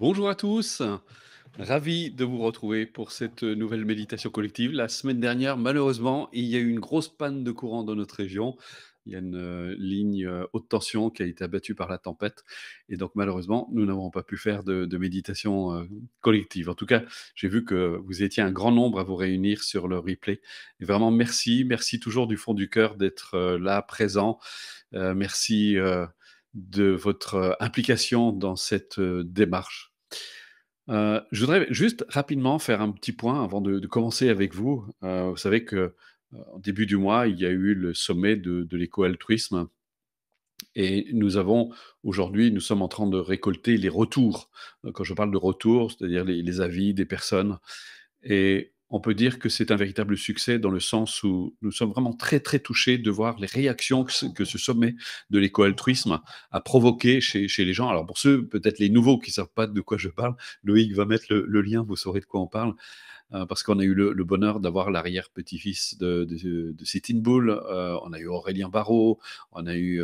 Bonjour à tous, ravi de vous retrouver pour cette nouvelle méditation collective. La semaine dernière, malheureusement, il y a eu une grosse panne de courant dans notre région. Il y a une euh, ligne euh, haute tension qui a été abattue par la tempête. Et donc, malheureusement, nous n'avons pas pu faire de, méditation euh, collective. En tout cas, j'ai vu que vous étiez un grand nombre à vous réunir sur le replay. vraiment, merci. Merci toujours du fond du cœur d'être là, présent. merci de votre implication dans cette démarche euh, je voudrais juste rapidement faire un petit point avant de, commencer avec vous. Euh, vous savez que euh, début du mois, il y a eu le sommet de, l'éco-altruisme. Et nous avons aujourd'hui, nous sommes en train de récolter les retours. Quand je parle de retours, c'est-à-dire les, les, avis des personnes. Et on peut dire que c'est un véritable succès dans le sens où nous sommes vraiment très très touchés de voir les réactions que ce sommet de l'éco-altruisme a provoqué chez, les gens. Alors pour ceux, peut-être les nouveaux qui ne savent pas de quoi je parle, Loïc va mettre le, lien, vous saurez de quoi on parle. Euh, parce qu'on a eu le, bonheur d'avoir l'arrière-petit-fils de, de, Sitting Bull, euh, on a eu Aurélien Barrault, on a eu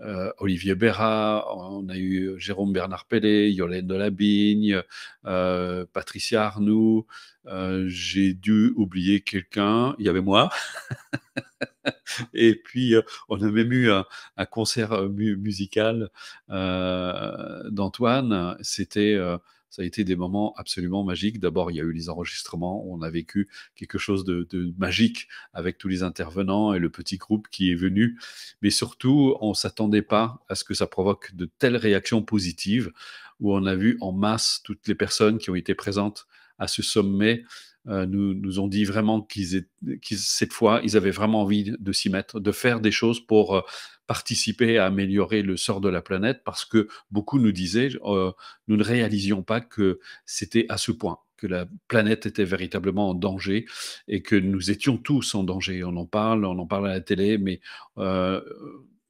euh, Olivier Béra, on a eu Jérôme Bernard Pellet, la Delabigne, Patricia Arnoux, j'ai dû oublier quelqu'un, il y avait moi. Et puis, on a même eu un, concert musical d'Antoine. C'était ça a été des moments absolument magiques. D'abord, il y a eu les enregistrements, on a vécu quelque chose de, magique avec tous les intervenants et le petit groupe qui est venu. Mais surtout, on ne s'attendait pas à ce que ça provoque de telles réactions positives, où on a vu en masse toutes les personnes qui ont été présentes à ce sommet euh, nous, nous, ont dit vraiment qu'ils, qu cette fois, ils avaient vraiment envie de s'y mettre, de faire des choses pour euh, participer à améliorer le sort de la planète, parce que beaucoup nous disaient, euh, nous ne réalisions pas que c'était à ce point que la planète était véritablement en danger et que nous étions tous en danger. On en parle, on en parle à la télé, mais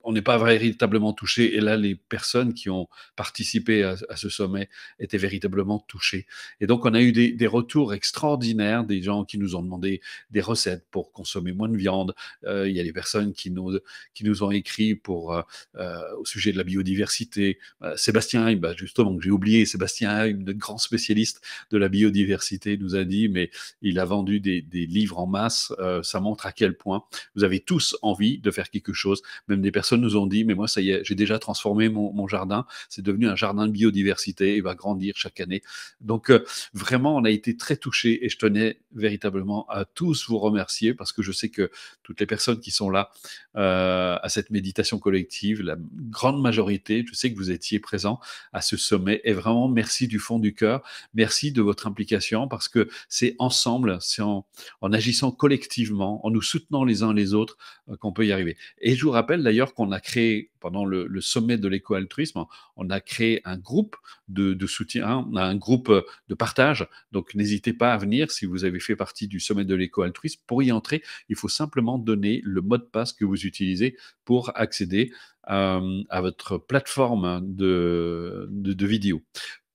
on n'est pas véritablement touché. Et là, les personnes qui ont participé à, ce sommet étaient véritablement touchées. Et donc, on a eu des, retours extraordinaires, des gens qui nous ont demandé des recettes pour consommer moins de viande. Euh, il y a des personnes qui nous, qui nous ont écrit pour, euh, euh, au sujet de la biodiversité. Sébastien bah, justement, j'ai oublié, Sébastien Haim, notre grand spécialiste de la biodiversité, nous a dit, mais il a vendu des, des livres en masse. ça montre à quel point vous avez tous envie de faire quelque chose, même des personnes nous ont dit, mais moi, ça y est, j'ai déjà transformé mon, jardin. C'est devenu un jardin de biodiversité il va grandir chaque année. Donc, euh, vraiment, on a été très touchés et je tenais véritablement à tous vous remercier parce que je sais que toutes les personnes qui sont là euh, à cette méditation collective, la grande majorité, je sais que vous étiez présents à ce sommet et vraiment, merci du fond du cœur. Merci de votre implication parce que c'est ensemble, c'est en, agissant collectivement, en nous soutenant les uns les autres euh, qu'on peut y arriver. Et je vous rappelle d'ailleurs qu'on on a créé pendant le, sommet de l'éco-altruisme, on a créé un groupe de, soutien, hein, un groupe euh, de partage. Donc n'hésitez pas à venir si vous avez fait partie du sommet de l'éco-altruisme. Pour y entrer, il faut simplement donner le mot de passe que vous utilisez pour accéder euh, à, votre plateforme de, vidéos. de vidéo.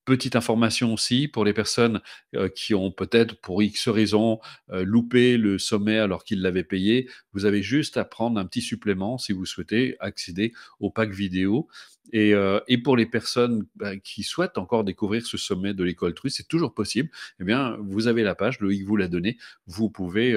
Petite information aussi pour les personnes euh, qui ont peut-être pour X raisons euh, loupé le sommet alors qu'ils l'avaient payé, vous avez juste à prendre un petit supplément si vous souhaitez accéder au pack vidéo. Et, euh, pour les personnes bah, qui souhaitent encore découvrir ce sommet de l'école Truis, c'est toujours possible. Eh bien, vous avez la page, Loïc vous l'a donné. vous pouvez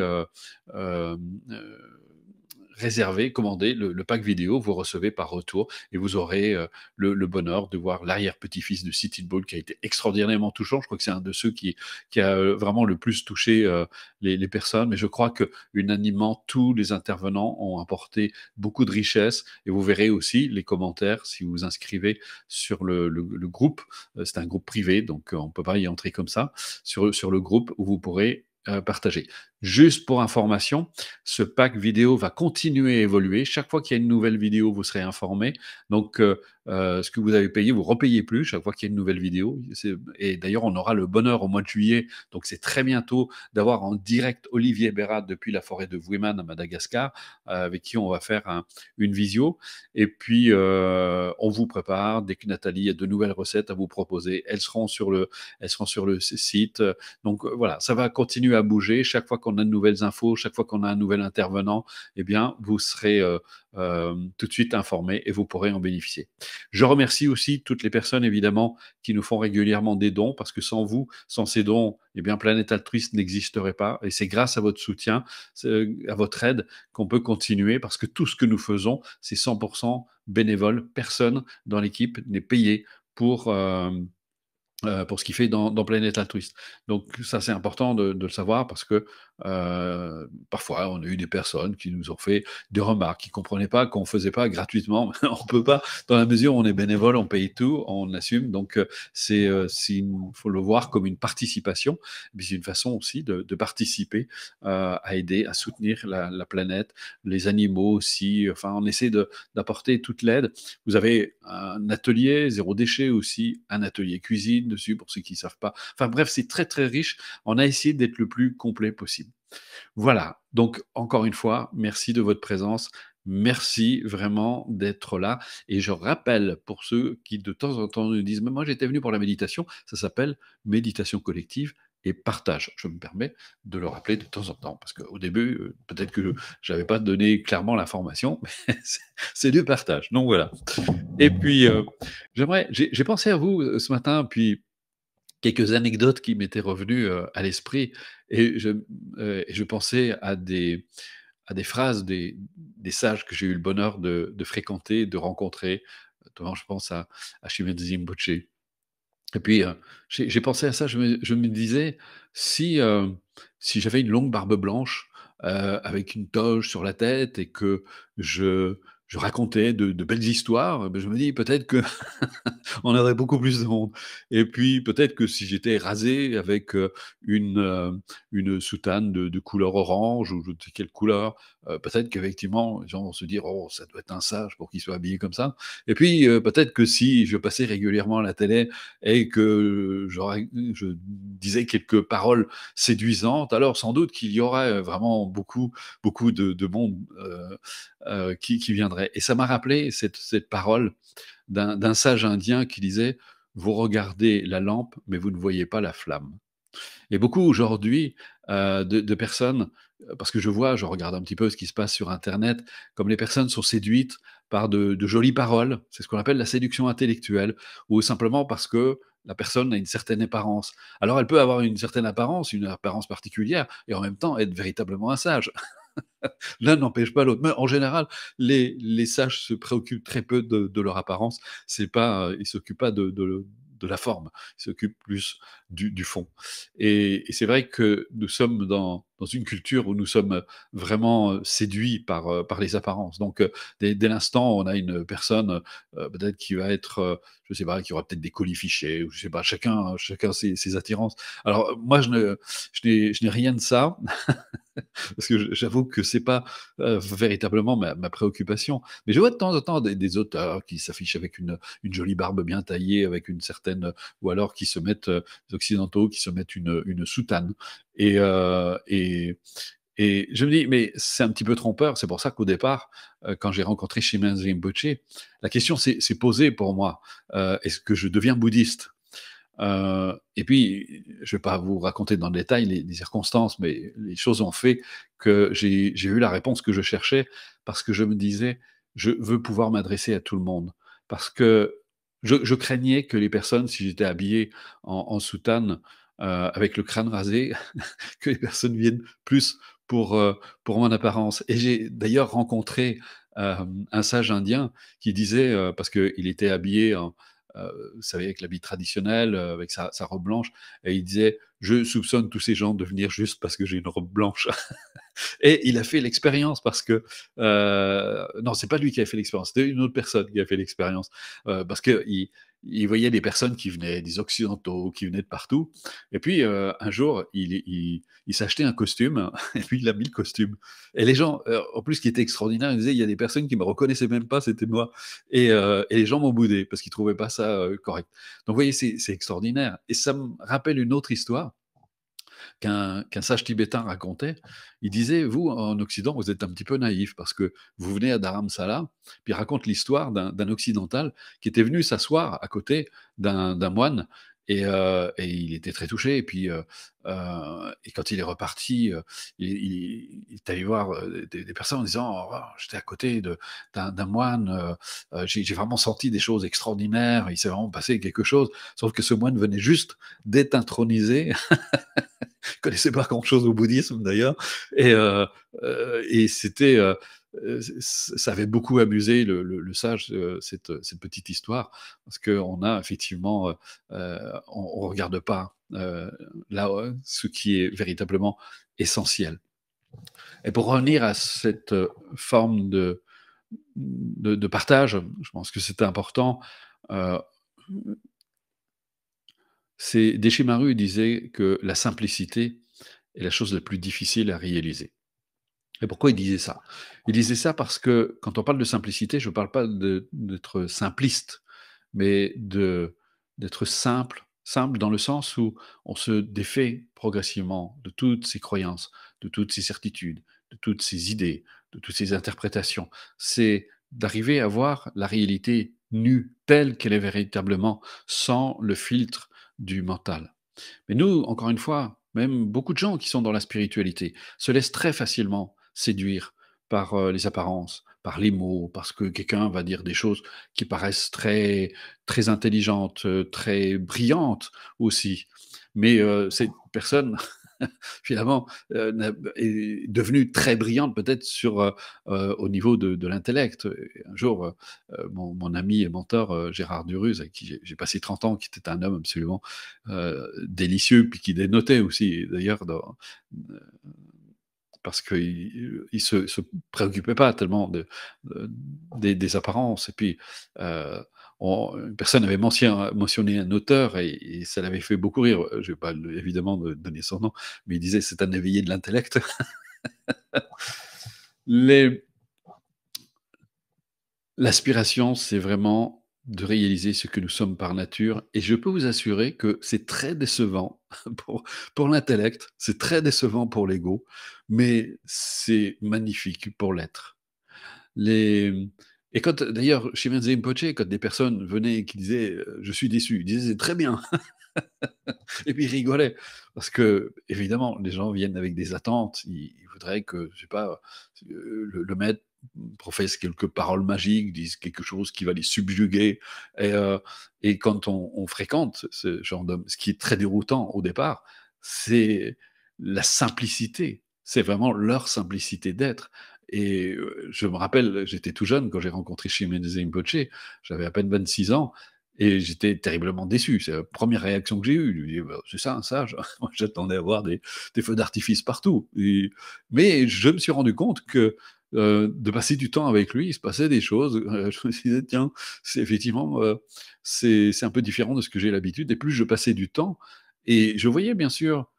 réservez, commander le, pack vidéo, vous recevez par retour et vous aurez euh, le, bonheur de voir l'arrière-petit-fils de City Ball qui a été extraordinairement touchant. Je crois que c'est un de ceux qui, a euh, vraiment le plus touché euh, les, personnes, mais je crois que unanimement, tous les intervenants ont apporté beaucoup de richesse et vous verrez aussi les commentaires si vous vous inscrivez sur le, groupe. C'est un groupe privé, donc on ne peut pas y entrer comme ça, sur, le groupe où vous pourrez partager. Juste pour information, ce pack vidéo va continuer à évoluer. Chaque fois qu'il y a une nouvelle vidéo, vous serez informé. Donc, euh, euh, ce que vous avez payé, vous repayez plus chaque fois qu'il y a une nouvelle vidéo. Et d'ailleurs, on aura le bonheur au mois de juillet, donc c'est très bientôt, d'avoir en direct Olivier Bérat depuis la forêt de Vouiman à Madagascar, euh, avec qui on va faire une visio. Et puis, on vous prépare. Dès que Nathalie a de nouvelles recettes à vous proposer, elles seront sur le, elles seront sur le site. Donc, voilà, ça va continuer à bouger. Chaque fois qu'on a de nouvelles infos, chaque fois qu'on a un nouvel intervenant, eh bien, vous serez euh, euh, tout de suite informé et vous pourrez en bénéficier. Je remercie aussi toutes les personnes, évidemment, qui nous font régulièrement des dons, parce que sans vous, sans ces dons, eh bien, Planète Altruiste n'existerait pas. Et c'est grâce à votre soutien, euh, à votre aide, qu'on peut continuer, parce que tout ce que nous faisons, c'est 100% bénévole. Personne dans l'équipe n'est payé pour... pour ce qu'il fait dans, dans Planète Altruiste. Donc ça c'est important de, le savoir parce que euh, parfois, on a eu des personnes qui nous ont fait des remarques, qui ne comprenaient pas qu'on ne faisait pas gratuitement. on ne peut pas, dans la mesure où on est bénévole, on paye tout, on assume. Donc, euh, c'est, euh, il faut le voir comme une participation, mais c'est une façon aussi de, participer à aider, à soutenir la, la, planète, les animaux aussi. Enfin, on essaie d'apporter toute l'aide. Vous avez un atelier zéro déchet aussi, un atelier cuisine dessus pour ceux qui ne savent pas. Enfin, bref, c'est très très riche. On a essayé d'être le plus complet possible. Voilà, donc encore une fois, merci de votre présence. Merci vraiment d'être là. Et je rappelle pour ceux qui de temps en temps nous disent, mais moi j'étais venu pour la méditation, ça s'appelle méditation collective et partage. Je me permets de le rappeler de temps en temps, parce qu'au début, euh, peut-être que je n'avais pas donné clairement l'information, mais c'est du partage. Donc voilà. Et puis, euh, j'aimerais, j'ai pensé à vous euh, ce matin, puis quelques anecdotes qui m'étaient revenues à l'esprit et je, pensais à des, à des phrases des, sages que j'ai eu le bonheur de, fréquenter, de rencontrer. Je pense à, à Et puis, j'ai pensé à ça, je me, disais, si, si j'avais une longue barbe blanche, avec une toge sur la tête, et que je, je racontais de, belles histoires, ben, je me dis peut-être que on aurait beaucoup plus de monde. Et puis peut-être que si j'étais rasé avec euh, une, euh, une soutane de, couleur orange ou je ne sais quelle couleur, euh, peut-être qu'effectivement, les gens vont se dire oh ça doit être un sage pour qu'il soit habillé comme ça. Et puis peut-être que si je passais régulièrement à la télé et que je disais quelques paroles séduisantes, alors sans doute qu'il y aurait vraiment beaucoup beaucoup de, monde qui, qui viendrait et ça m'a rappelé cette, parole d'un sage indien qui disait Vous regardez la lampe, mais vous ne voyez pas la flamme. Et beaucoup aujourd'hui euh, de, personnes, parce que je vois, je regarde un petit peu ce qui se passe sur Internet, comme les personnes sont séduites par de jolies paroles, c'est ce qu'on appelle la séduction intellectuelle, ou simplement parce que la personne a une certaine apparence. Alors elle peut avoir une certaine apparence, une apparence particulière, et en même temps être véritablement un sage. L'un n'empêche pas l'autre. Mais en général, les, sages se préoccupent très peu de, leur apparence. C'est pas, euh, ils s'occupent pas de, la forme. Ils s'occupent plus du, fond. et c'est vrai que nous sommes dans dans une culture où nous sommes euh, vraiment euh, séduits par, euh, par les apparences. Donc, dès, l'instant, on a une personne peut-être qui va être, je sais pas, qui aura peut-être des fichés ou je sais pas, chacun, hein, chacun ses, attirances. Alors, moi, je ne, je n'ai rien de ça. parce que j'avoue que c'est pas véritablement ma, préoccupation. Mais je vois de temps en temps des, auteurs qui s'affichent avec une, une, jolie barbe bien taillée, avec une certaine, ou alors qui se mettent, occidentaux, qui se mettent une, une soutane. Et, et et, je me dis, mais c'est un petit peu trompeur. C'est pour ça qu'au départ, euh, quand j'ai rencontré Shimazu Rinpoche, la question s'est posée pour moi. Euh, est-ce que je deviens bouddhiste euh, et puis, je ne vais pas vous raconter dans le détail les, circonstances, mais les choses ont fait que j'ai eu la réponse que je cherchais parce que je me disais, je veux pouvoir m'adresser à tout le monde. Parce que je, craignais que les personnes, si j'étais habillé en soutane, euh, avec le crâne rasé que les personnes viennent plus pour, euh, pour mon apparence. Et j'ai d'ailleurs rencontré euh, un sage indien qui disait, parce qu'il était habillé, vous savez, avec l'habit traditionnel, avec sa, sa, robe blanche, et il disait, je soupçonne tous ces gens de venir juste parce que j'ai une robe blanche. et il a fait l'expérience parce que... non, c'est pas lui qui a fait l'expérience, c'était une autre personne qui a fait l'expérience. parce que... Il, il voyait des personnes qui venaient, des occidentaux, qui venaient de partout. Et puis, euh, un jour, il, il, s'achetait un costume, et puis il a mis le costume. Et les gens, euh, en plus, qui était extraordinaire, il disait, il y a des personnes qui me reconnaissaient même pas, c'était moi. Et, euh, et, les gens m'ont boudé, parce qu'ils trouvaient pas ça correct. Donc, vous voyez, c'est extraordinaire. Et ça me rappelle une autre histoire qu'un sage tibétain racontait. Il disait, vous, en Occident, vous êtes un petit peu naïf parce que vous venez à Dharamsala, puis il raconte l'histoire d'un occidental qui était venu s'asseoir à côté d'un moine euh, et, il était très touché. Et puis, euh, euh, quand il est reparti, il, il, est allé voir des, personnes en disant oh, J'étais à côté d'un moine, j'ai vraiment senti des choses extraordinaires, il s'est vraiment passé quelque chose. Sauf que ce moine venait juste d'être intronisé ne connaissais pas grand-chose au bouddhisme d'ailleurs, et, euh, euh, et c'était, euh, ça avait beaucoup amusé le, sage cette, cette, petite histoire, parce qu'on a effectivement, on, ne regarde pas là ce qui est véritablement essentiel. Et pour revenir à cette forme de, de, de partage, je pense que c'était important c'est Deschimaru disait que la simplicité est la chose la plus difficile à réaliser. Et pourquoi il disait ça Il disait ça parce que quand on parle de simplicité, je ne parle pas d'être simpliste, mais d'être simple, simple dans le sens où on se défait progressivement de toutes ses croyances, de toutes ses certitudes, de toutes ses idées, de toutes ses interprétations. C'est d'arriver à voir la réalité nue telle qu'elle est véritablement, sans le filtre du mental. Mais nous, encore une fois, même beaucoup de gens qui sont dans la spiritualité se laissent très facilement séduire par euh, les apparences, par les mots, parce que quelqu'un va dire des choses qui paraissent très, très intelligentes, euh, très brillantes aussi. Mais euh, ces personnes... finalement, euh, est devenue très brillante peut-être sur euh, euh, au niveau de, l'intellect. Un jour, mon, ami et mentor Gérard Duruz, avec qui j'ai passé 30 ans, qui était un homme absolument délicieux, puis qui dénotait aussi d'ailleurs parce qu'il ne se, préoccupait pas tellement de, des, apparences. Et puis, une personne avait mentionné un auteur et, ça l'avait fait beaucoup rire. Euh, je ne vais pas évidemment donner son nom, mais il disait c'est un éveillé de l'intellect. L'aspiration, c'est vraiment de réaliser ce que nous sommes par nature. Et je peux vous assurer que c'est très décevant pour, pour l'intellect, c'est très décevant pour l'ego, mais c'est magnifique pour l'être. Les, et quand, d'ailleurs, chez Vinzenpoche, quand des personnes venaient et qui disaient euh, Je suis déçu, ils disaient C'est très bien. et puis ils rigolaient. Parce que, évidemment, les gens viennent avec des attentes. Ils, voudraient que, je sais pas, euh, le, maître professe quelques paroles magiques, dise quelque chose qui va les subjuguer. Et, euh, et quand on, on, fréquente ce genre d'homme, ce qui est très déroutant au départ, c'est la simplicité. C'est vraiment leur simplicité d'être. Et je me rappelle, j'étais tout jeune quand j'ai rencontré Chimenez Impoche, j'avais à peine 26 ans, et j'étais terriblement déçu. C'est la première réaction que j'ai eue. «Bah, c'est ça, un sage. J'attendais à voir des, feux d'artifice partout. mais je me suis rendu compte que de passer du temps avec lui, il se passait des choses. Euh, je me suis dit, tiens, c'est effectivement, c'est un peu différent de ce que j'ai l'habitude. Et plus je passais du temps, et je voyais bien sûr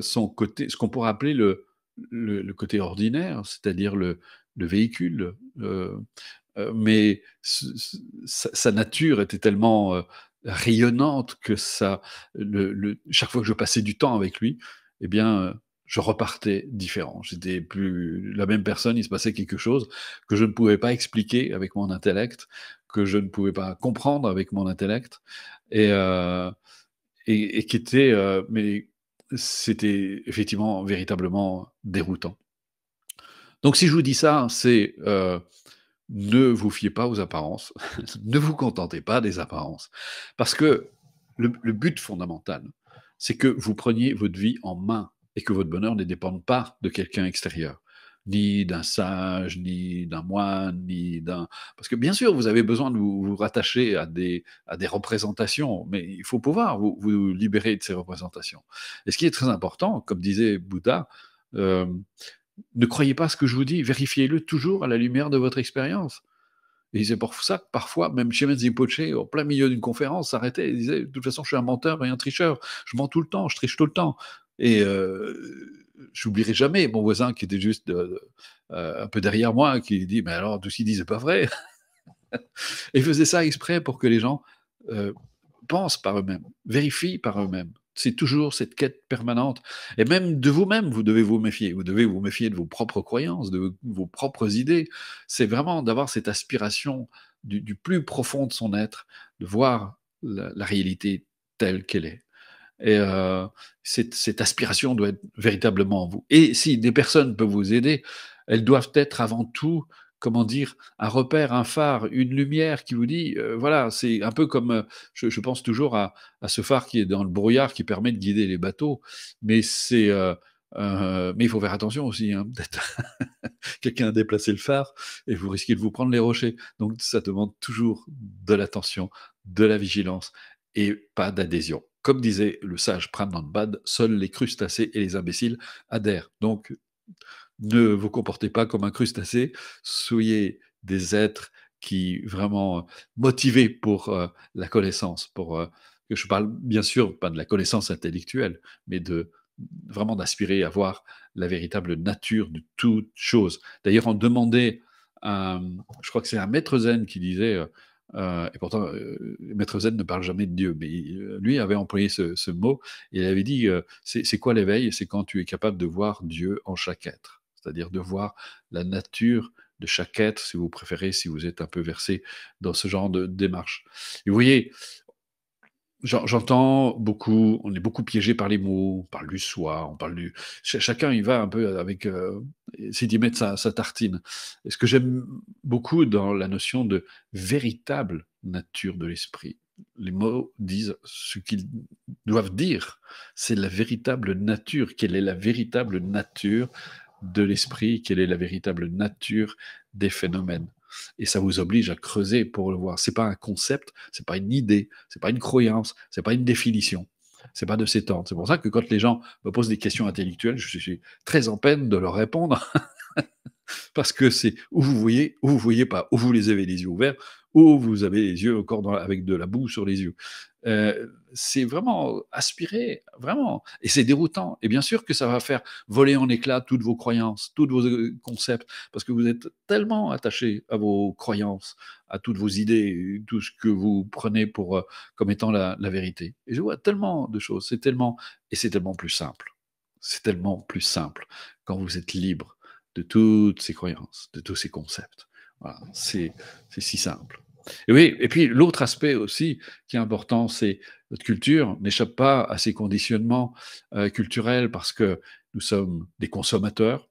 son côté, ce qu'on pourrait appeler le, le, côté ordinaire, c'est-à-dire le, véhicule. Euh, euh, mais sa, nature était tellement euh, rayonnante que ça, chaque fois que je passais du temps avec lui, eh bien, je repartais différent. J'étais plus la même personne, il se passait quelque chose que je ne pouvais pas expliquer avec mon intellect, que je ne pouvais pas comprendre avec mon intellect, et, qui était mais c'était effectivement véritablement déroutant. Donc si je vous dis ça, c'est euh, ne vous fiez pas aux apparences, ne vous contentez pas des apparences. Parce que le, le but fondamental, c'est que vous preniez votre vie en main et que votre bonheur ne dépende pas de quelqu'un extérieur ni d'un sage, ni d'un moine, ni d'un... Parce que bien sûr, vous avez besoin de vous, rattacher à des, à des représentations, mais il faut pouvoir vous, vous, libérer de ces représentations. Et ce qui est très important, comme disait Bouddha, euh, ne croyez pas ce que je vous dis, vérifiez-le toujours à la lumière de votre expérience. Et c'est pour ça que parfois, même Shemen Rinpoche, au plein milieu d'une conférence, s'arrêtait et disait, de toute façon, je suis un menteur et un tricheur, je mens tout le temps, je triche tout le temps. Et euh, j'oublierai jamais mon voisin qui était juste euh, euh, un peu derrière moi, qui dit Mais alors, tout ce qu'il dit, c'est pas vrai. Et il faisait ça exprès pour que les gens euh, pensent par eux-mêmes, vérifient par eux-mêmes. C'est toujours cette quête permanente. Et même de vous-même, vous devez vous méfier. Vous devez vous méfier de vos propres croyances, de vos propres idées. C'est vraiment d'avoir cette aspiration du, plus profond de son être, de voir la réalité telle qu'elle est. Et euh, cette, aspiration doit être véritablement en vous. Et si des personnes peuvent vous aider, elles doivent être avant tout, comment dire, un repère, un phare, une lumière qui vous dit, euh, voilà, c'est un peu comme, euh, je, pense toujours à, ce phare qui est dans le brouillard qui permet de guider les bateaux, mais c'est... mais il faut faire attention aussi, hein, peut-être quelqu'un a déplacé le phare et vous risquez de vous prendre les rochers. Donc ça demande toujours de l'attention, de la vigilance et pas d'adhésion. Comme disait le sage Bad, seuls les crustacés et les imbéciles adhèrent. Donc, ne vous comportez pas comme un crustacé, soyez des êtres qui vraiment euh, motivés pour euh, la connaissance, pour euh, que je parle bien sûr pas de la connaissance intellectuelle, mais de vraiment d'aspirer à voir la véritable nature de toute chose. D'ailleurs, on demandait, je crois que c'est un maître zen qui disait euh, et pourtant, euh, Maître Z ne parle jamais de Dieu, mais euh, lui avait employé ce, mot et il avait dit c'est quoi l'éveil C'est quand tu es capable de voir Dieu en chaque être, c'est-à-dire de voir la nature de chaque être, si vous préférez, si vous êtes un peu versé dans ce genre de démarche. Et vous voyez, J'entends beaucoup, on est beaucoup piégé par les mots, on parle du soi, on parle du. Chacun y va un peu avec. c'est euh, d'y mettre sa, tartine. Et ce que j'aime beaucoup dans la notion de véritable nature de l'esprit, les mots disent ce qu'ils doivent dire. C'est la véritable nature. Quelle est la véritable nature de l'esprit Quelle est la véritable nature des phénomènes et ça vous oblige à creuser pour le voir. C'est pas un concept, n'est pas une idée, c'est pas une croyance, n'est pas une définition. C'est pas de s'étendre. C'est pour ça que quand les gens me posent des questions intellectuelles, je suis très en peine de leur répondre. parce que c'est où vous voyez ou vous voyez pas, où vous les avez les yeux ouverts, où vous avez les yeux encore avec de la boue sur les yeux. Euh, c'est vraiment aspiré vraiment, et c'est déroutant. Et bien sûr que ça va faire voler en éclats toutes vos croyances, tous vos euh, concepts, parce que vous êtes tellement attaché à vos croyances, à toutes vos idées, tout ce que vous prenez pour euh, comme étant la, la vérité. Et je vois tellement de choses, c'est tellement et c'est tellement plus simple. C'est tellement plus simple quand vous êtes libre de toutes ces croyances, de tous ces concepts. c'est si simple. Et puis l'autre aspect aussi qui est important, c'est notre culture n'échappe pas à ces conditionnements euh, culturels parce que nous sommes des consommateurs,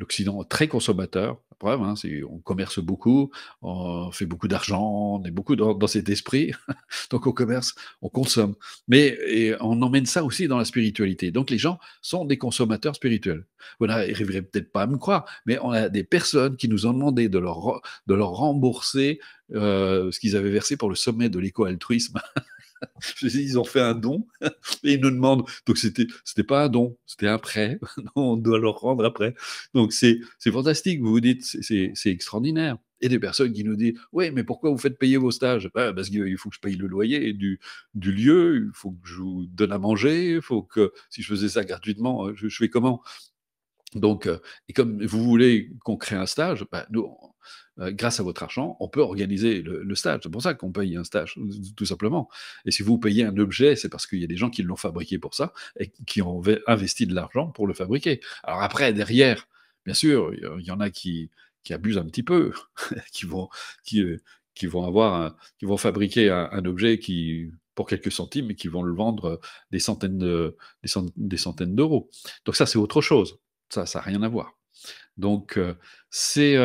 l'Occident très consommateur. Hein, on commerce beaucoup, on fait beaucoup d'argent, on est beaucoup dans, cet esprit. Donc on commerce, on consomme. Mais on emmène ça aussi dans la spiritualité. Donc les gens sont des consommateurs spirituels. Vous n'arriverez peut-être pas à me croire, mais on a des personnes qui nous ont demandé de leur, rembourser euh, ce qu'ils avaient versé pour le sommet de l'éco-altruisme. ils ont fait un don et ils nous demandent. Donc c'était c'était pas un don, c'était un prêt. on doit leur rendre après. Donc c'est fantastique. Vous vous dites c'est c'est extraordinaire. Et des personnes qui nous disent oui mais pourquoi vous faites payer vos stages Parce qu'il faut que je paye le loyer du, du lieu, il faut que je vous donne à manger, il faut que si je faisais ça gratuitement, euh, je, fais comment donc, euh, et comme vous voulez qu'on crée un stage, ben nous, euh, grâce à votre argent, on peut organiser le, stage. C'est pour ça qu'on paye un stage, tout simplement. Et si vous payez un objet, c'est parce qu'il y a des gens qui l'ont fabriqué pour ça et qui ont investi de l'argent pour le fabriquer. Alors après, derrière, bien sûr, il y en a qui, qui abusent un petit peu, qui vont, qui, euh, vont avoir, qui vont fabriquer un, objet qui pour quelques centimes et qui vont le vendre euh, des centaines des centaines d'euros. Donc ça, c'est autre chose. Ça, ça n'a rien à voir. Donc c'est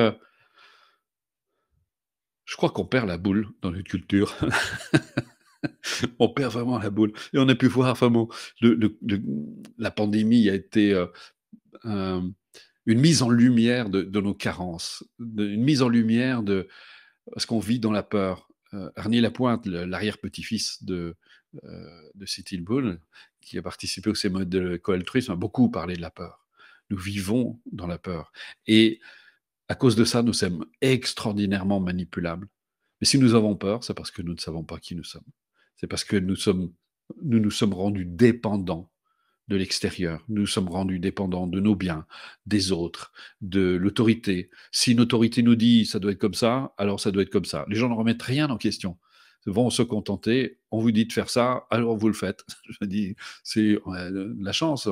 je crois qu'on perd la boule dans notre culture. on perd vraiment la boule. Et on a pu voir, enfin bon, la pandémie a été euh, une mise en lumière de, nos carences, une mise en lumière de ce qu'on vit dans la peur. Euh, Arnie Lapointe, l'arrière-petit-fils de, euh, de City Bull, qui a participé au CMO de coaltruisme, a beaucoup parlé de la peur. Nous vivons dans la peur. Et à cause de ça, nous sommes extraordinairement manipulables. Mais si nous avons peur, c'est parce que nous ne savons pas qui nous sommes. C'est parce que nous, nous nous sommes rendus dépendants de l'extérieur. Nous, nous sommes rendus dépendants de nos biens, des autres, de l'autorité. Si une autorité nous dit ça doit être comme ça, alors ça doit être comme ça. Les gens ne remettent rien en question vont se contenter, on vous dit de faire ça, alors vous le faites. Je dis, c'est la chance.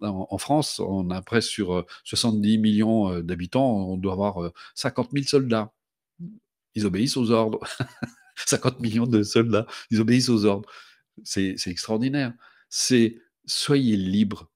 En, France, on a presque sur 70 euh, millions euh, d'habitants, on doit avoir 50 euh, 000 soldats. Ils obéissent aux ordres. 50 millions de soldats, ils obéissent aux ordres. C'est extraordinaire. C'est soyez libre.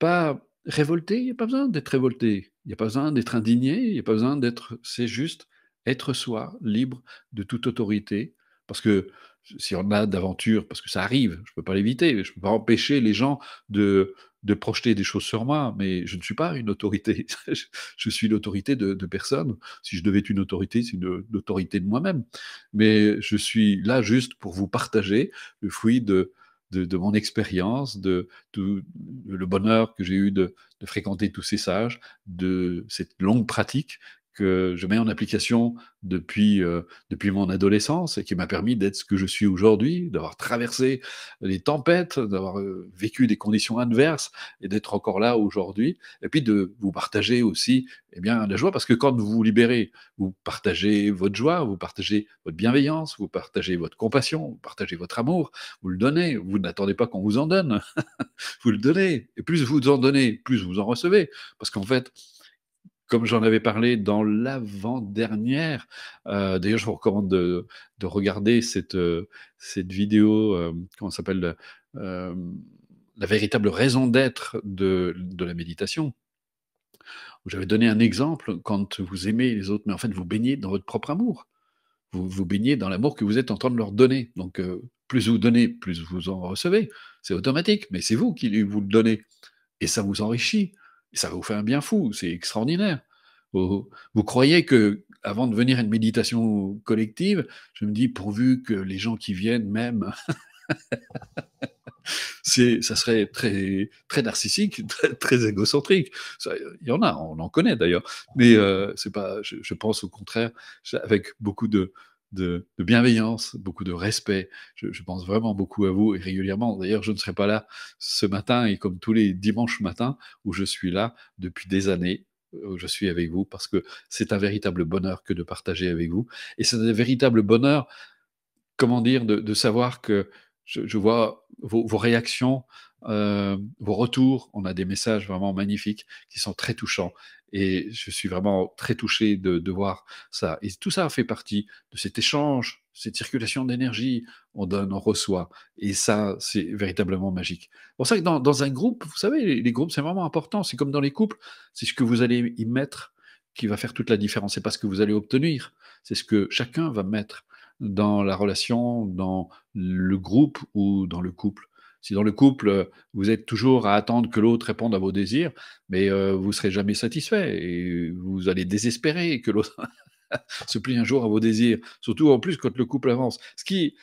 Pas révolté. il n'y a pas besoin d'être révolté, il n'y a pas besoin d'être indigné, il n'y a pas besoin d'être. C'est juste être soi, libre de toute autorité, parce que si on a d'aventure, parce que ça arrive, je ne peux pas l'éviter, je ne peux pas empêcher les gens de, de projeter des choses sur moi, mais je ne suis pas une autorité. je suis l'autorité de, personne. Si je devais être une autorité, c'est une, autorité de moi-même. Mais je suis là juste pour vous partager le fruit de, de, mon expérience, de, tout le bonheur que j'ai eu de, fréquenter tous ces sages, de cette longue pratique que je mets en application depuis, euh, depuis mon adolescence et qui m'a permis d'être ce que je suis aujourd'hui, d'avoir traversé les tempêtes, d'avoir euh, vécu des conditions adverses et d'être encore là aujourd'hui. Et puis de vous partager aussi eh bien, la joie, parce que quand vous vous libérez, vous partagez votre joie, vous partagez votre bienveillance, vous partagez votre compassion, vous partagez votre amour, vous le donnez, vous n'attendez pas qu'on vous en donne, vous le donnez. Et plus vous en donnez, plus vous en recevez. Parce qu'en fait, comme j'en avais parlé dans l'avant-dernière, euh, d'ailleurs je vous recommande de, regarder cette, euh, cette vidéo, euh, comment s'appelle, la véritable raison d'être de, la méditation. J'avais donné un exemple, quand vous aimez les autres, mais en fait vous baignez dans votre propre amour. Vous, vous baignez dans l'amour que vous êtes en train de leur donner. Donc plus vous donnez, plus vous en recevez. C'est automatique, mais c'est vous qui vous le donnez. Et ça vous enrichit ça vous fait un bien fou, c'est extraordinaire. Vous, croyez que, avant de venir à une méditation collective, je me dis, pourvu que les gens qui viennent c'est, ça serait très, très narcissique, très, égocentrique. il y en a, on en connaît d'ailleurs. Mais euh, c'est pas, je, pense au contraire, avec beaucoup de, de, bienveillance, beaucoup de respect. Je, pense vraiment beaucoup à vous et régulièrement. D'ailleurs, je ne serai pas là ce matin et comme tous les dimanches matins où je suis là depuis des années. Où euh, je suis avec vous parce que c'est un véritable bonheur que de partager avec vous. Et c'est un véritable bonheur, comment dire, de, savoir que je, vois vos réactions euh, vos retours. On a des messages vraiment magnifiques qui sont très touchants et je suis vraiment très touché de, voir ça. Et tout ça fait partie de cet échange, cette circulation d'énergie. On donne, on reçoit et ça, c'est véritablement magique. C'est pour ça que dans, un groupe, vous savez, les groupes, c'est vraiment important. C'est comme dans les couples, c'est ce que vous allez y mettre qui va faire toute la différence. C'est pas ce que vous allez obtenir, c'est ce que chacun va mettre dans la relation, dans le groupe ou dans le couple. Si dans le couple, euh, vous êtes toujours à attendre que l'autre réponde à vos désirs, mais euh, vous ne serez jamais satisfait et vous allez désespérer que l'autre se plie un jour à vos désirs. Surtout en plus quand le couple avance. Ce qui,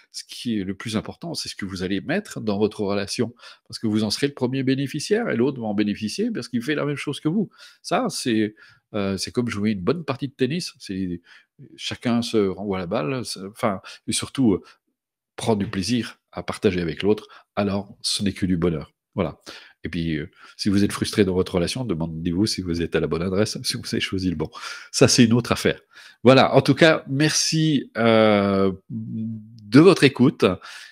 est le plus important, c'est ce que vous allez mettre dans votre relation, parce que vous en serez le premier bénéficiaire et l'autre va en bénéficier parce qu'il fait la même chose que vous. Ça, c'est euh, comme jouer une bonne partie de tennis. chacun se renvoie la balle. Enfin, et surtout prendre du plaisir à partager avec l'autre, alors ce n'est que du bonheur. Voilà. Et puis, euh, si vous êtes frustré dans votre relation, demandez-vous si vous êtes à la bonne adresse, si vous avez choisi le bon. Ça, c'est une autre affaire. Voilà. En tout cas, merci euh, de votre écoute.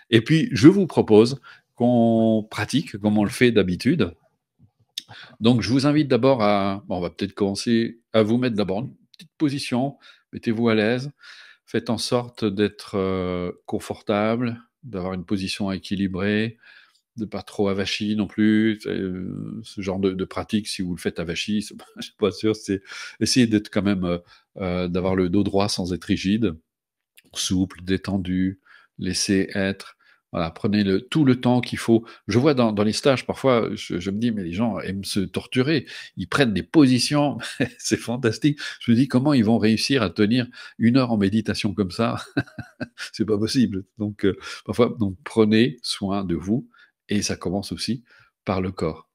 Et puis, je vous propose qu'on pratique comme on le fait d'habitude. Donc, je vous invite d'abord à. on va peut-être commencer à vous mettre d'abord une petite position. Mettez-vous à l'aise. Faites en sorte d'être euh, confortable, d'avoir une position équilibrée, de pas trop avachi non plus. Euh, ce genre de, pratique, si vous le faites avachi, je suis pas sûr, c'est essayer d'être quand même, euh, euh, d'avoir le dos droit sans être rigide, souple, détendu, laisser être. Voilà, prenez le, tout le temps qu'il faut. Je vois dans, les stages, parfois, je, me dis, mais les gens aiment se torturer. Ils prennent des positions. c'est fantastique. Je me dis, comment ils vont réussir à tenir une heure en méditation comme ça C'est pas possible. Donc, euh, parfois, prenez soin de vous. Et ça commence aussi par le corps.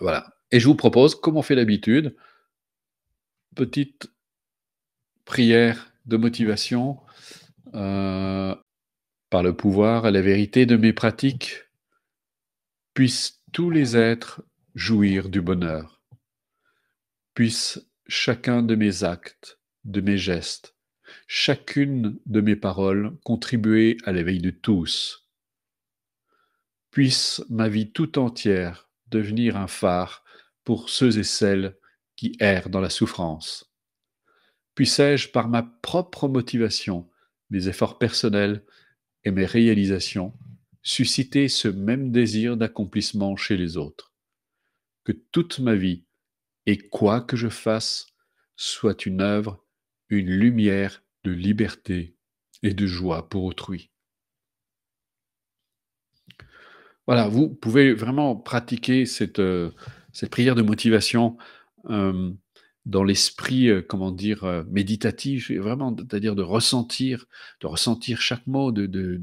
Voilà. Et je vous propose, comme on fait l'habitude, petite prière de motivation. Euh, par le pouvoir et la vérité de mes pratiques, puissent tous les êtres jouir du bonheur, puisse chacun de mes actes, de mes gestes, chacune de mes paroles contribuer à l'éveil de tous, puisse ma vie tout entière devenir un phare pour ceux et celles qui errent dans la souffrance. Puissais-je, par ma propre motivation, mes efforts personnels, et mes réalisations susciter ce même désir d'accomplissement chez les autres. Que toute ma vie, et quoi que je fasse, soit une œuvre, une lumière de liberté et de joie pour autrui. Voilà, vous pouvez vraiment pratiquer cette, euh, cette prière de motivation. Euh, dans l'esprit, euh, comment dire, euh, méditatif, vraiment, c'est-à-dire de ressentir, de ressentir chaque mot, de, de,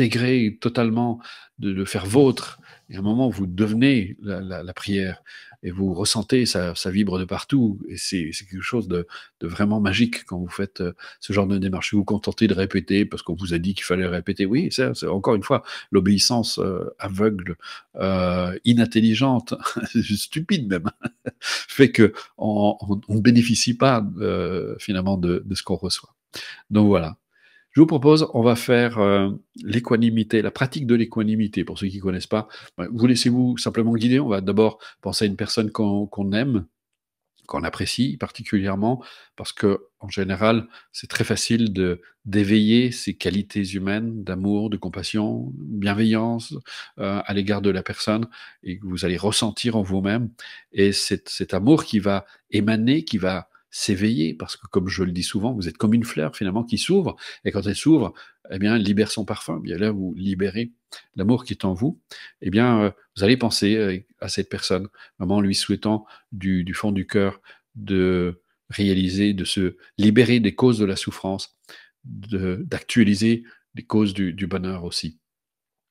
intégrer totalement, de le faire vôtre. Et à un moment, vous devenez la, prière et vous ressentez, ça, vibre de partout. Et c'est quelque chose de, vraiment magique quand vous faites euh, ce genre de démarche. Vous vous contentez de répéter parce qu'on vous a dit qu'il fallait répéter. Oui, c'est encore une fois l'obéissance euh, aveugle, euh, inintelligente, stupide même, fait que on ne bénéficie pas finalement de ce qu'on reçoit. Donc voilà, je vous propose, on va faire euh, l'équanimité, la pratique de l'équanimité. Pour ceux qui ne connaissent pas, bah, vous laissez-vous simplement guider. On va d'abord penser à une personne qu'on aime, qu'on apprécie particulièrement, parce que en général, c'est très facile d'éveiller ces qualités humaines d'amour, de compassion, bienveillance euh, à l'égard de la personne, et que vous allez ressentir en vous-même. Et c'est cet amour qui va émaner, qui va s'éveiller, parce que comme je le dis souvent, vous êtes comme une fleur finalement qui s'ouvre, et quand elle s'ouvre, eh bien, elle libère son parfum. Et là, vous libérez l'amour qui est en vous. Eh bien, euh, vous allez penser euh, à cette personne, vraiment en lui souhaitant du, fond du cœur de réaliser, de se libérer des causes de la souffrance, d'actualiser les causes du, du bonheur aussi.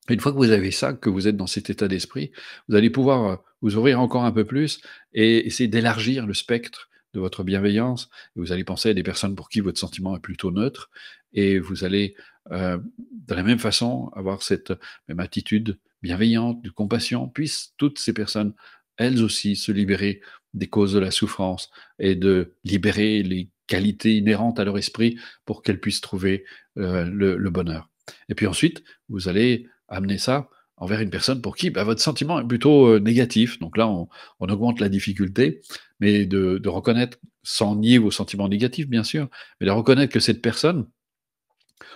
Une fois que vous avez ça, que vous êtes dans cet état d'esprit, vous allez pouvoir euh, vous ouvrir encore un peu plus et essayer d'élargir le spectre de votre bienveillance, et vous allez penser à des personnes pour qui votre sentiment est plutôt neutre, et vous allez euh, de la même façon avoir cette même attitude bienveillante, de compassion, puissent toutes ces personnes, elles aussi, se libérer des causes de la souffrance et de libérer les qualités inhérentes à leur esprit pour qu'elles puissent trouver euh, le bonheur. Et puis ensuite, vous allez amener ça envers une personne pour qui bah, votre sentiment est plutôt euh, négatif. Donc là, on, on, augmente la difficulté, mais de, de, reconnaître, sans nier vos sentiments négatifs, bien sûr, mais de reconnaître que cette personne,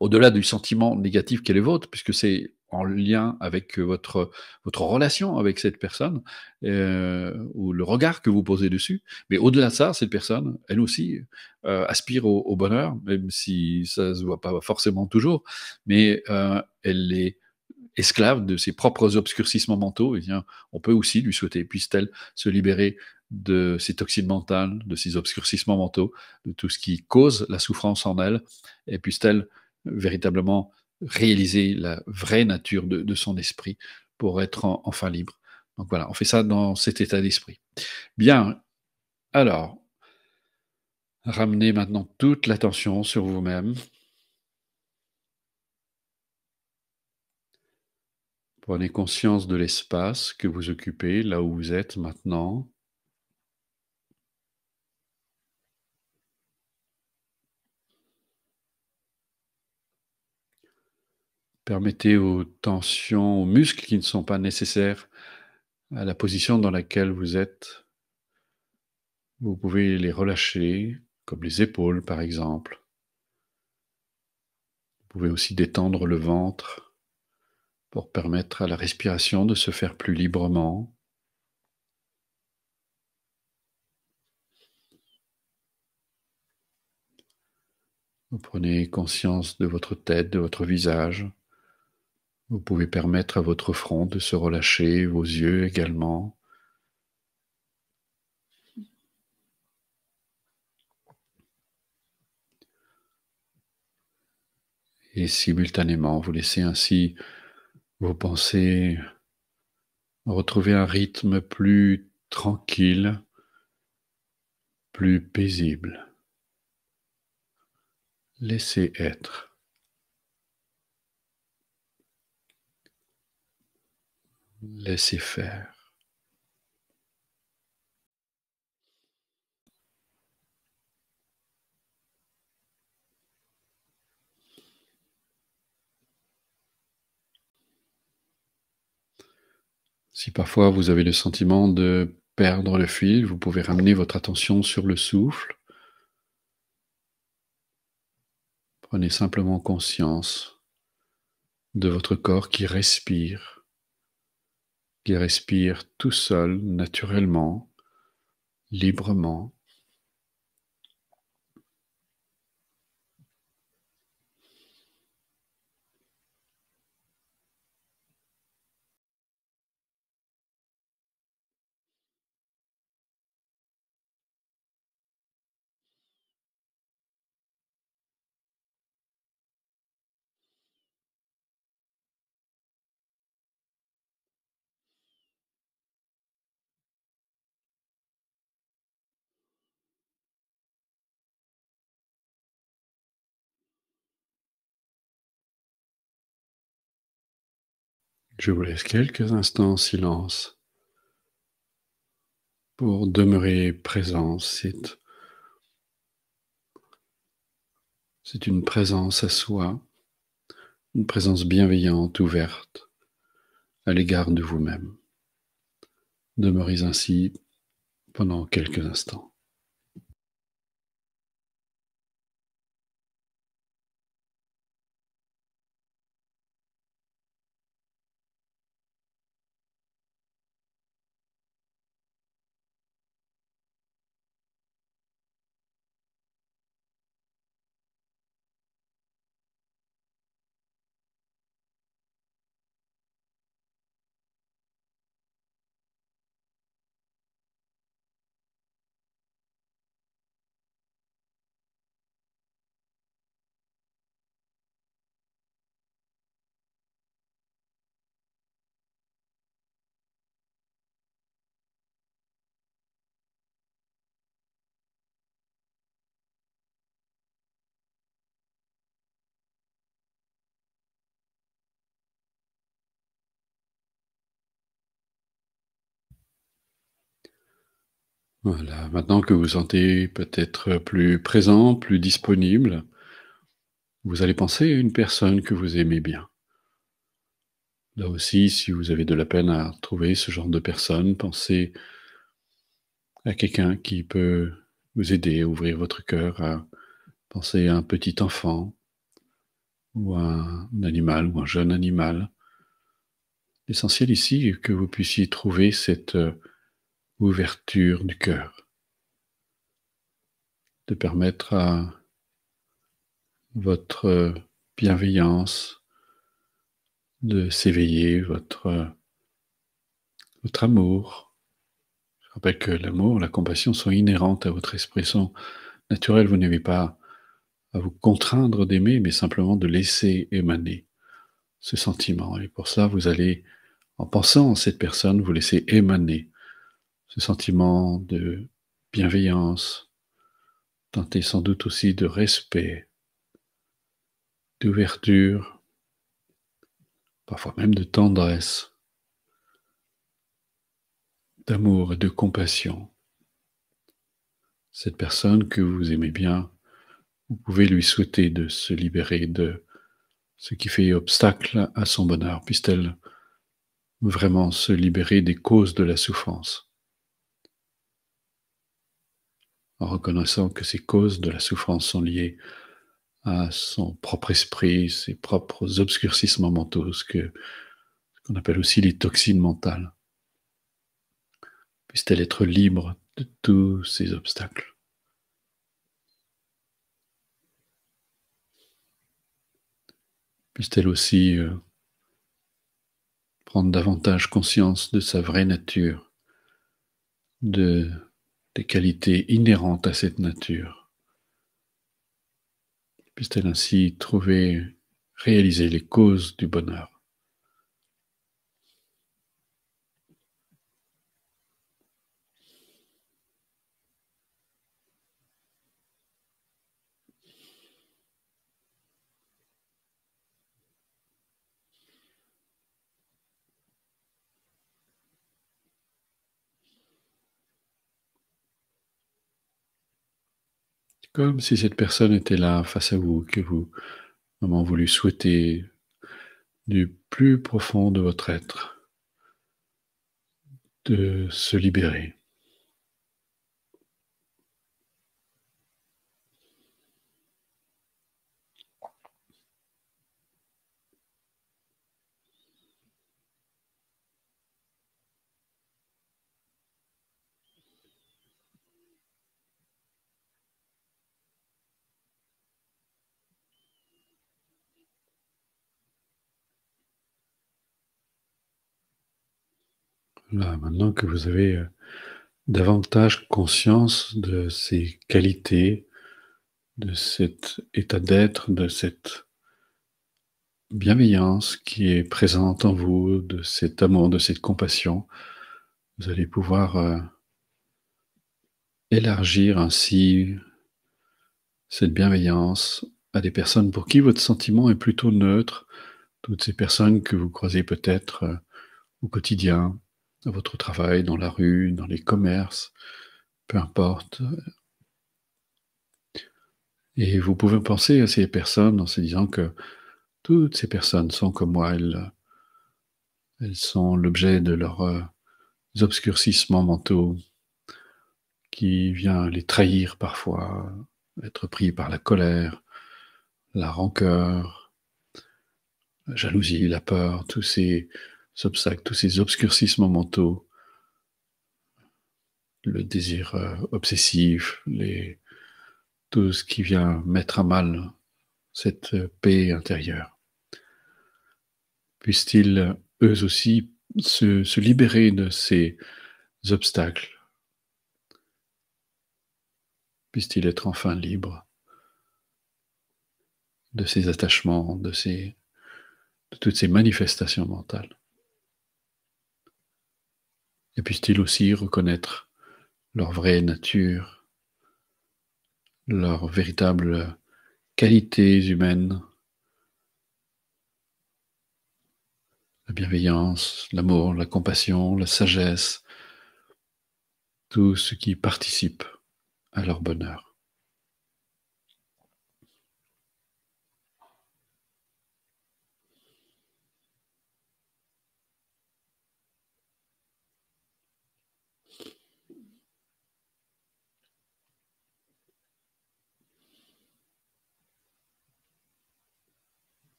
au-delà du sentiment négatif qu'elle est vôtre, puisque c'est en lien avec euh, votre, votre relation avec cette personne, euh, ou le regard que vous posez dessus. Mais au-delà de ça, cette personne, elle aussi, euh, aspire au, au, bonheur, même si ça ne se voit pas forcément toujours, mais elle est esclave de ses propres obscurcissements mentaux, eh bien, on peut aussi lui souhaiter, puisse-t-elle se libérer de ses toxines mentales, de ses obscurcissements mentaux, de tout ce qui cause la souffrance en elle, et puisse-t-elle véritablement réaliser la vraie nature de, son esprit pour être enfin libre. Donc voilà, on fait ça dans cet état d'esprit. Bien, alors, ramenez maintenant toute l'attention sur vous-même, Prenez conscience de l'espace que vous occupez là où vous êtes maintenant. Permettez aux tensions, aux muscles qui ne sont pas nécessaires à la position dans laquelle vous êtes. Vous pouvez les relâcher, comme les épaules par exemple. Vous pouvez aussi détendre le ventre pour permettre à la respiration de se faire plus librement. Vous prenez conscience de votre tête, de votre visage. Vous pouvez permettre à votre front de se relâcher, vos yeux également. Et simultanément, vous laissez ainsi vous pensez retrouver un rythme plus tranquille, plus paisible. Laissez être. Laissez faire. Si parfois vous avez le sentiment de perdre le fil, vous pouvez ramener votre attention sur le souffle. Prenez simplement conscience de votre corps qui respire, qui respire tout seul, naturellement, librement. Je vous laisse quelques instants en silence pour demeurer présent. C'est, c'est une présence à soi, une présence bienveillante, ouverte à l'égard de vous-même. Demeurez ainsi pendant quelques instants. Voilà, maintenant que vous sentez peut-être plus présent, plus disponible, vous allez penser à une personne que vous aimez bien. Là aussi, si vous avez de la peine à trouver ce genre de personne, pensez à quelqu'un qui peut vous aider à ouvrir votre cœur, à penser à un petit enfant, ou à un animal, ou un jeune animal. L'essentiel ici est que vous puissiez trouver cette euh, ouverture du cœur, de permettre à votre bienveillance de s'éveiller, votre, votre amour. Je rappelle que l'amour, la compassion sont inhérentes à votre esprit, sont Vous n'avez pas à vous contraindre d'aimer, mais simplement de laisser émaner ce sentiment. Et pour cela, vous allez, en pensant à cette personne, vous laisser émaner ce sentiment de bienveillance, tenté sans doute aussi de respect, d'ouverture, parfois même de tendresse, d'amour et de compassion. Cette personne que vous aimez bien, vous pouvez lui souhaiter de se libérer de ce qui fait obstacle à son bonheur, puisse-t-elle vraiment se libérer des causes de la souffrance. en reconnaissant que ces causes de la souffrance sont liées à son propre esprit, ses propres obscurcissements mentaux, ce qu'on appelle aussi les toxines mentales. Puisse-t-elle être libre de tous ces obstacles Puisse-t-elle aussi euh, prendre davantage conscience de sa vraie nature, de des qualités inhérentes à cette nature. Puisse-t-elle ainsi trouver, réaliser les causes du bonheur. comme si cette personne était là face à vous, que vous, moment vous souhaiter du plus profond de votre être, de se libérer. maintenant que vous avez euh, davantage conscience de ces qualités, de cet état d'être, de cette bienveillance qui est présente en vous, de cet amour, de cette compassion, vous allez pouvoir euh, élargir ainsi cette bienveillance à des personnes pour qui votre sentiment est plutôt neutre, toutes ces personnes que vous croisez peut-être euh, au quotidien, votre travail, dans la rue, dans les commerces, peu importe. Et vous pouvez penser à ces personnes en se disant que toutes ces personnes sont comme moi, elles, elles sont l'objet de leurs euh, obscurcissements mentaux qui vient les trahir parfois, être pris par la colère, la rancœur, la jalousie, la peur, tous ces, tous ces obscurcissements mentaux, le désir euh, obsessif, tout ce qui vient mettre à mal cette euh, paix intérieure. Puissent-ils euh, eux aussi se, libérer de ces obstacles Puissent-ils être enfin libres de ces attachements, de, de toutes ces manifestations mentales et puissent-ils aussi reconnaître leur vraie nature, leurs véritables qualités humaines, la bienveillance, l'amour, la compassion, la sagesse, tout ce qui participe à leur bonheur.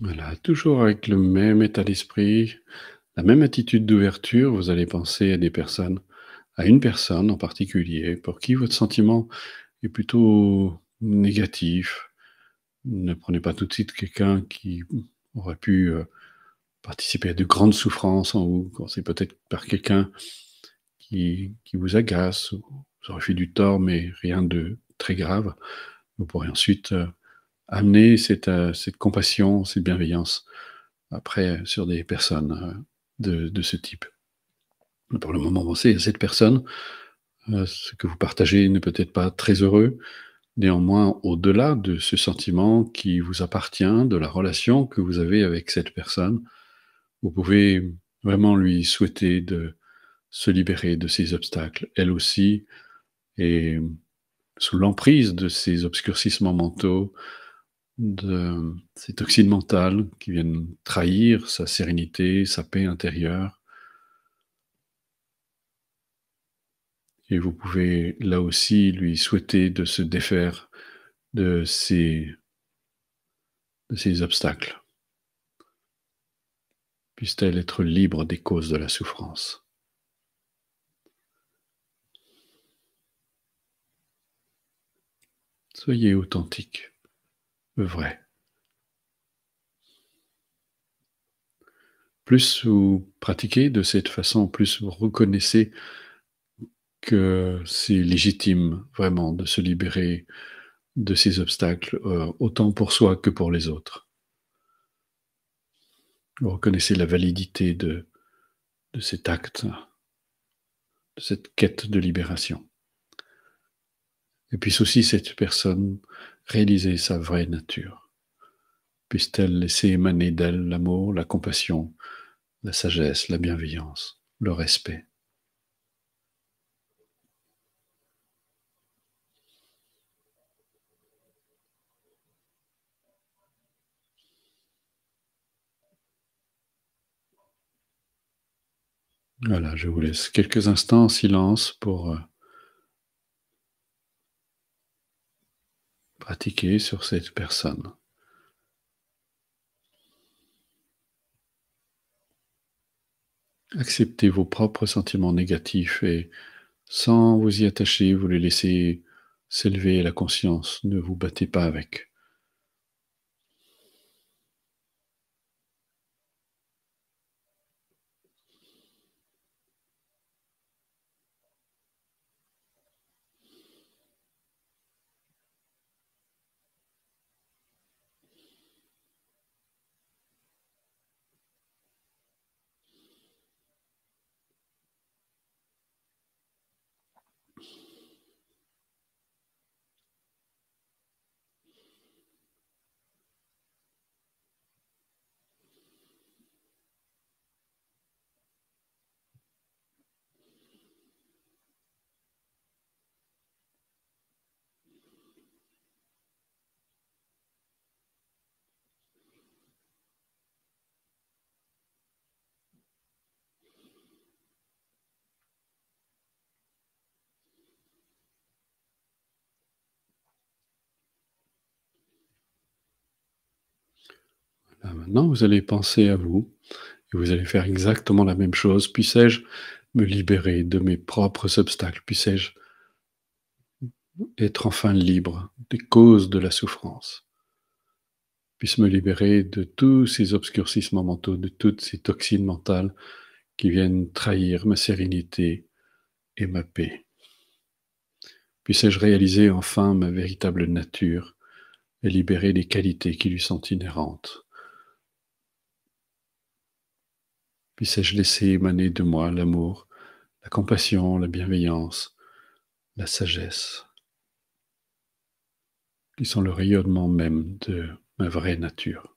Voilà, toujours avec le même état d'esprit, la même attitude d'ouverture, vous allez penser à des personnes, à une personne en particulier, pour qui votre sentiment est plutôt négatif. Ne prenez pas tout de suite quelqu'un qui aurait pu euh, participer à de grandes souffrances en vous. c'est peut-être par quelqu'un qui, qui, vous agace, vous aurez fait du tort, mais rien de très grave. Vous pourrez ensuite euh, amener euh, cette, compassion, cette bienveillance après sur des personnes euh, de, ce type. Pour le moment, pensez à cette personne. Euh, ce que vous partagez n'est peut-être pas très heureux. Néanmoins, au-delà de ce sentiment qui vous appartient, de la relation que vous avez avec cette personne, vous pouvez vraiment lui souhaiter de se libérer de ses obstacles, elle aussi, est sous l'emprise de ses obscurcissements mentaux, de ces toxines mentales qui viennent trahir sa sérénité, sa paix intérieure. Et vous pouvez là aussi lui souhaiter de se défaire de ces, de ces obstacles. Puisse-t-elle être libre des causes de la souffrance. Soyez authentique vrai. Plus vous pratiquez de cette façon, plus vous reconnaissez que c'est légitime vraiment de se libérer de ces obstacles, euh, autant pour soi que pour les autres. Vous reconnaissez la validité de, de cet acte, de cette quête de libération. Et puis aussi cette personne, réaliser sa vraie nature. Puisse-t-elle laisser émaner d'elle l'amour, la compassion, la sagesse, la bienveillance, le respect. Voilà, je vous laisse quelques instants en silence pour euh, pratiquer sur cette personne. Acceptez vos propres sentiments négatifs et sans vous y attacher, vous les laissez s'élever à la conscience, ne vous battez pas avec. maintenant, vous allez penser à vous et vous allez faire exactement la même chose. Puissais-je me libérer de mes propres obstacles Puissais-je être enfin libre des causes de la souffrance Puisse me libérer de tous ces obscurcissements mentaux, de toutes ces toxines mentales qui viennent trahir ma sérénité et ma paix. Puissais-je réaliser enfin ma véritable nature et libérer les qualités qui lui sont inhérentes. sais je laisser émaner de moi l'amour, la compassion, la bienveillance, la sagesse, qui sont le rayonnement même de ma vraie nature.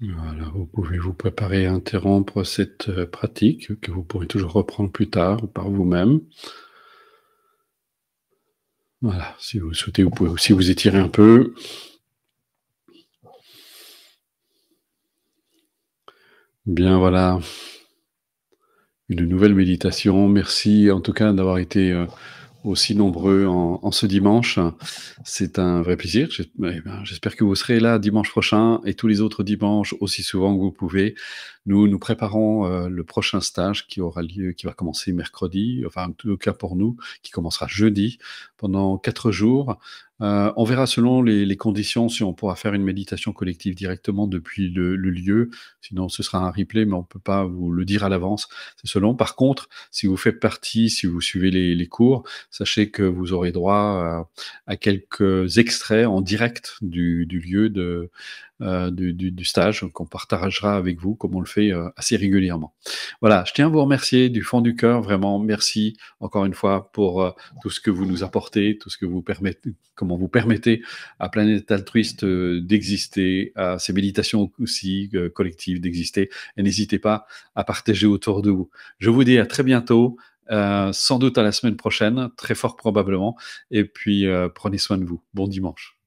vous pouvez vous préparer à interrompre cette euh, pratique que vous pourrez toujours reprendre plus tard par vous-même. Voilà, si vous souhaitez, vous pouvez aussi vous étirer un peu. Bien, voilà. Une nouvelle méditation. Merci en tout cas d'avoir été euh, aussi nombreux en, ce dimanche. C'est un vrai plaisir. Eh ben, j'espère que vous serez là dimanche prochain et tous les autres dimanches aussi souvent que vous pouvez. Nous nous préparons euh, le prochain stage qui aura lieu, qui va commencer mercredi, enfin en tout cas pour nous, qui commencera jeudi pendant quatre jours. Euh, on verra selon les, conditions si on pourra faire une méditation collective directement depuis le, lieu. Sinon, ce sera un replay, mais on ne peut pas vous le dire à l'avance. C'est selon. Par contre, si vous faites partie, si vous suivez les, cours, sachez que vous aurez droit à, quelques extraits en direct du, lieu euh, du, stage qu'on partagera avec vous comme on le fait euh, assez régulièrement. Voilà, je tiens à vous remercier du fond du cœur, vraiment merci encore une fois pour tout ce que vous nous apportez, tout ce que vous permettez, vous permettez à Planète Altruiste euh, d'exister, à ces méditations aussi euh, collectives d'exister. Et n'hésitez pas à partager autour de vous. Je vous dis à très bientôt. Euh, sans doute à la semaine prochaine, très fort probablement. Et puis, prenez soin de vous. Bon dimanche.